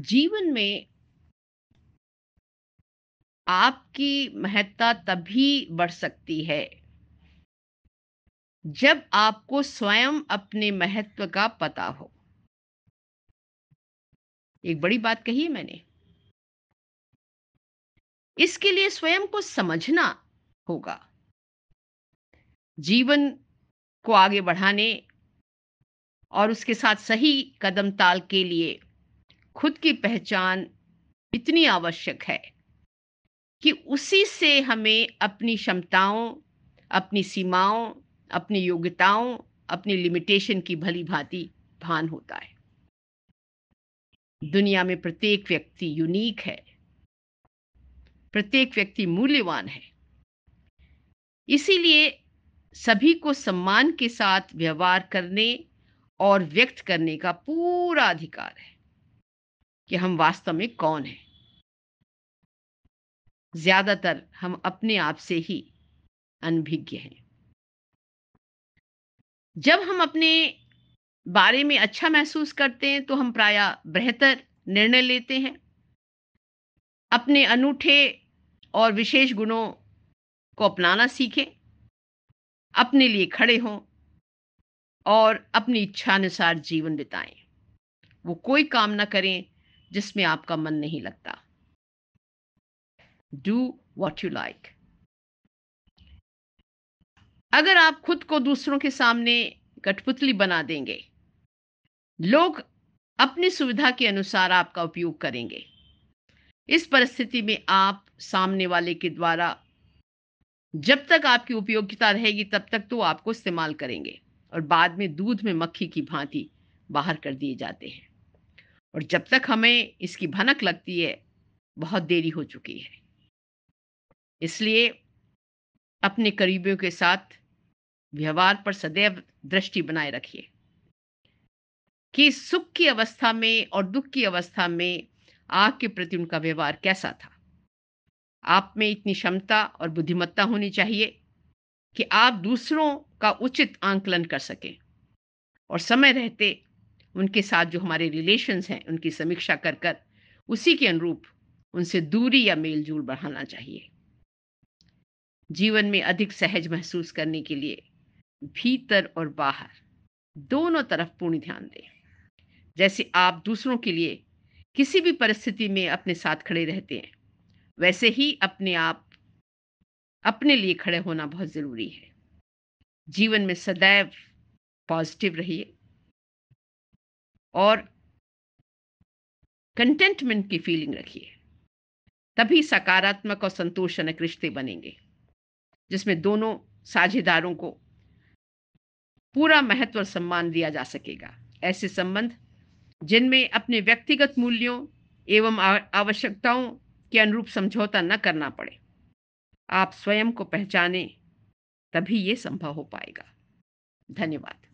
जीवन में आपकी महत्ता तभी बढ़ सकती है जब आपको स्वयं अपने महत्व का पता हो एक बड़ी बात कही है मैंने इसके लिए स्वयं को समझना होगा जीवन को आगे बढ़ाने और उसके साथ सही कदम ताल के लिए खुद की पहचान इतनी आवश्यक है कि उसी से हमें अपनी क्षमताओं अपनी सीमाओं अपनी योग्यताओं अपनी लिमिटेशन की भली भांति भान होता है दुनिया में प्रत्येक व्यक्ति यूनिक है प्रत्येक व्यक्ति मूल्यवान है इसीलिए सभी को सम्मान के साथ व्यवहार करने और व्यक्त करने का पूरा अधिकार है कि हम वास्तव में कौन हैं ज्यादातर हम अपने आप से ही अनभिज्ञ हैं जब हम अपने बारे में अच्छा महसूस करते हैं तो हम प्राय बेहतर निर्णय लेते हैं अपने अनूठे और विशेष गुणों को अपनाना सीखें अपने लिए खड़े हों और अपनी इच्छानुसार जीवन बिताएं वो कोई काम ना करें जिसमें आपका मन नहीं लगता डू वॉट यू लाइक अगर आप खुद को दूसरों के सामने कठपुतली बना देंगे लोग अपनी सुविधा के अनुसार आपका उपयोग करेंगे इस परिस्थिति में आप सामने वाले के द्वारा जब तक आपकी उपयोगिता रहेगी तब तक तो आपको इस्तेमाल करेंगे और बाद में दूध में मक्खी की भांति बाहर कर दिए जाते हैं और जब तक हमें इसकी भनक लगती है बहुत देरी हो चुकी है इसलिए अपने करीबियों के साथ व्यवहार पर सदैव दृष्टि बनाए रखिए कि सुख की अवस्था में और दुख की अवस्था में आपके प्रति उनका व्यवहार कैसा था आप में इतनी क्षमता और बुद्धिमत्ता होनी चाहिए कि आप दूसरों का उचित आंकलन कर सकें और समय रहते उनके साथ जो हमारे रिलेशंस हैं उनकी समीक्षा कर कर उसी के अनुरूप उनसे दूरी या मेल जोल बढ़ाना चाहिए जीवन में अधिक सहज महसूस करने के लिए भीतर और बाहर दोनों तरफ पूर्ण ध्यान दें जैसे आप दूसरों के लिए किसी भी परिस्थिति में अपने साथ खड़े रहते हैं वैसे ही अपने आप अपने लिए खड़े होना बहुत ज़रूरी है जीवन में सदैव पॉजिटिव रहिए और कंटेंटमेंट की फीलिंग रखिए तभी सकारात्मक और संतोषजनक रिश्ते बनेंगे जिसमें दोनों साझेदारों को पूरा महत्व और सम्मान दिया जा सकेगा ऐसे संबंध जिनमें अपने व्यक्तिगत मूल्यों एवं आवश्यकताओं के अनुरूप समझौता न करना पड़े आप स्वयं को पहचाने तभी ये संभव हो पाएगा धन्यवाद